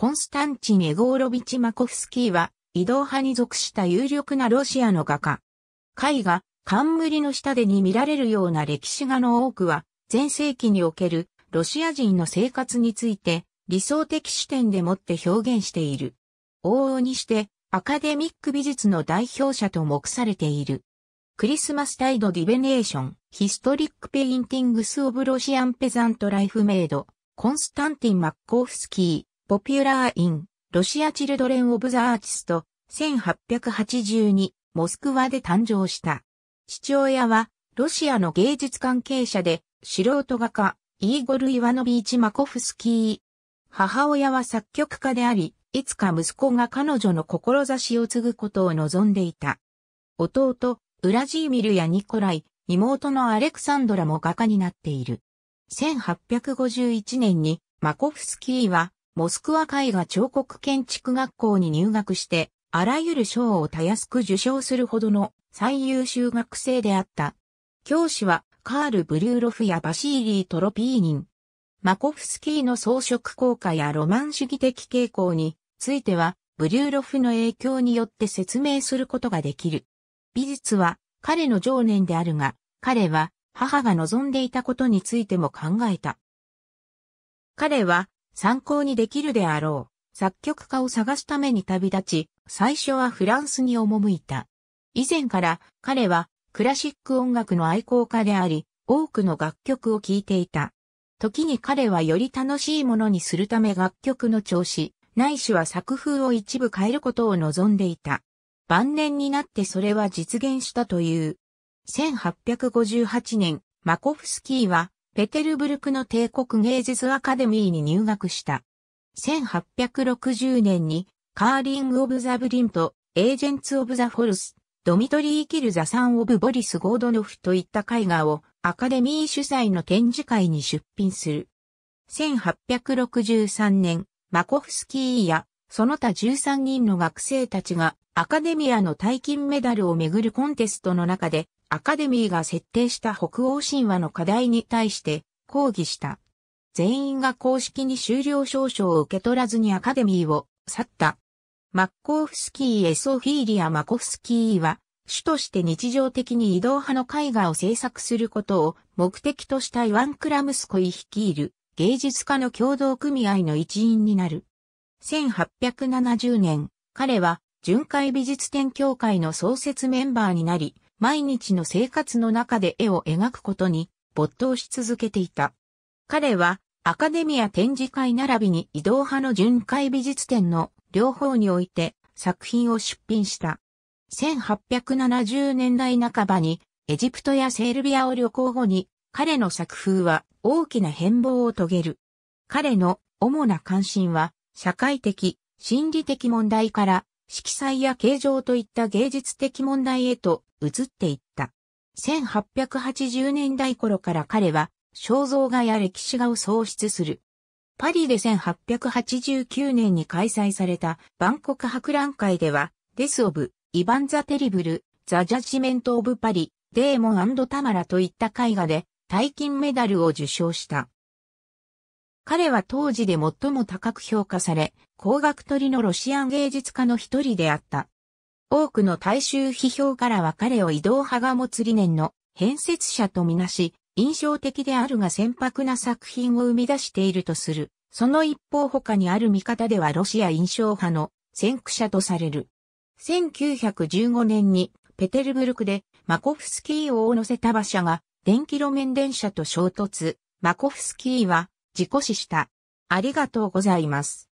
コンスタンチン・エゴーロビチ・マコフスキーは、移動派に属した有力なロシアの画家。絵画、冠の下でに見られるような歴史画の多くは、前世紀におけるロシア人の生活について理想的視点でもって表現している。往々にしてアカデミック美術の代表者と目されている。クリスマスタイドディベネーション、ヒストリックペインティングスオブロシアンペザントライフメイド、コンスタンティン・マッコフスキー。ポピュラーイン、ロシアチルドレン・オブ・ザ・アーティスト、1882、モスクワで誕生した。父親は、ロシアの芸術関係者で、素人画家、イーゴル・イワノビーチ・マコフスキー。母親は作曲家であり、いつか息子が彼女の志を継ぐことを望んでいた。弟、ウラジーミルやニコライ、妹のアレクサンドラも画家になっている。1851年にマコフスキーはモスクワ絵画彫刻建築学校に入学して、あらゆる賞をたやすく受賞するほどの最優秀学生であった。教師はカール・ブリューロフやバシーリー・トロピーニン。マコフスキーの装飾効果やロマン主義的傾向については、ブリューロフの影響によって説明することができる。美術は彼の常念であるが、彼は母が望んでいたことについても考えた。彼は参考にできるであろう、作曲家を探すために旅立ち、最初はフランスに赴いた。以前から彼はクラシック音楽の愛好家であり、多くの楽曲を聴いていた。時に彼はより楽しいものにするため楽曲の調子、ないしは作風を一部変えることを望んでいた。晩年になってそれは実現したという。1858年、マコフスキーはペテルブルクの帝国芸術アカデミーに入学した。1860年に、カーリング・オブ・ザ・ブリント、エージェンツ・オブ・ザ・フォルス、ドミトリー・キル・ザ・サン・オブ・ボリス・ゴードノフといった絵画をアカデミー主催の展示会に出品する。1863年、マコフスキーやその他13人の学生たちがアカデミアの大金メダルをめぐるコンテストの中でアカデミーが設定した北欧神話の課題に対して抗議した。全員が公式に終了証書を受け取らずにアカデミーを去った。マッコフスキー・エソフィーリア・マコフスキーは、主として日常的に移動派の絵画を制作することを目的としたイワン・クラムスコイ率いる芸術家の共同組合の一員になる。1870年、彼は巡回美術展協会の創設メンバーになり、毎日の生活の中で絵を描くことに没頭し続けていた。彼はアカデミア展示会並びに移動派の巡回美術展の両方において作品を出品した。1870年代半ばにエジプトやセルビアを旅行後に彼の作風は大きな変貌を遂げる。彼の主な関心は社会的、心理的問題から色彩や形状といった芸術的問題へと移っていった。1880年代頃から彼は肖像画や歴史画を創出する。パリで1889年に開催された万国博覧会では、デス・オブ・イヴァン・ザ・テリブル、ザ・ジャッジメント・オブ・パリ、デーモンタマラといった絵画で大金メダルを受賞した。彼は当時で最も高く評価され、高額取りのロシアン芸術家の一人であった。多くの大衆批評からは彼を移動派が持つ理念の変節者とみなし、印象的であるが船舶な作品を生み出しているとする。その一方他にある見方ではロシア印象派の先駆者とされる。1915年にペテルブルクでマコフスキーを乗せた馬車が電気路面電車と衝突。マコフスキーは事故死した。ありがとうございます。